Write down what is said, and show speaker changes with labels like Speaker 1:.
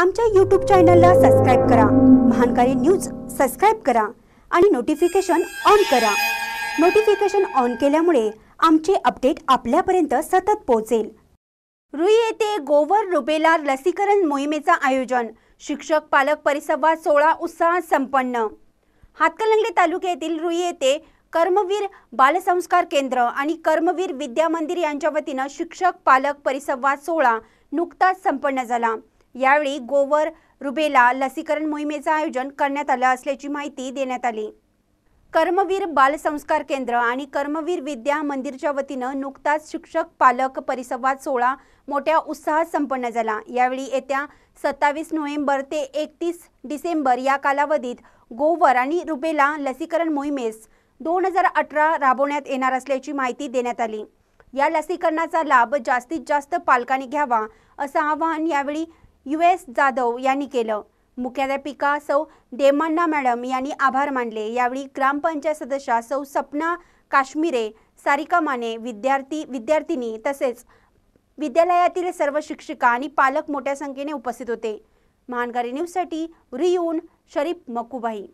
Speaker 1: आमच्या यूट्यूब चॅनलला सबस्क्राईब करा महानकारी न्यूज सबस्क्राईब करा आणि नोटिफिकेशन ऑन करा नोटिफिकेशन ऑन केल्यामुळे आमचे अपडेट आपल्यापर्यंत सतत पोहोचेल रुई येथे गोवर रुबेला लसीकरण मोहिमेचं आयोजन शिक्षक पालक परिसंवाद सोळा उत्साहात संपन्न हातकलंगले तालुक्यातील रुई येथे कर्मवीर बालसंस्कार केंद्र आणि कर्मवीर विद्या मंदिर यांच्या वतीनं शिक्षक पालक परिसंवाद सोहळा नुकताच संपन्न झाला यावेळी गोवर रुबेला लसीकरण मोहिमेचं आयोजन करण्यात आलं असल्याची माहिती देण्यात आली कर्मवीर बालसंस्कार केंद्र आणि कर्मवीर विद्या मंदिरच्या वतीनं नुकताच शिक्षक पालक परिसंवाद सोहळा मोठ्या उत्साहात संपन्न झाला यावेळी येत्या सत्तावीस नोव्हेंबर ते एकतीस डिसेंबर या कालावधीत गोवर आणि रुबेला लसीकरण मोहिमेस दोन हजार अठरा राबवण्यात येणार असल्याची माहिती देण्यात आली या लसीकरणाचा लाभ जास्तीत जास्त पालकांनी घ्यावा असं आवाहन यावेळी यू एस जाधव यांनी केलं मुख्याध्यापिका सौ देमन्ना मॅडम यांनी आभार मानले यावेळी ग्रामपंचायत सदस्या सौ सपना काश्मीरे सारिका माने विद्यार्थी विद्यार्थिनी तसेच विद्यालयातील सर्व शिक्षिका आणि पालक मोठ्या संख्येने उपस्थित होते महानगारी न्यूजसाठी रियून शरीफ मकुबाई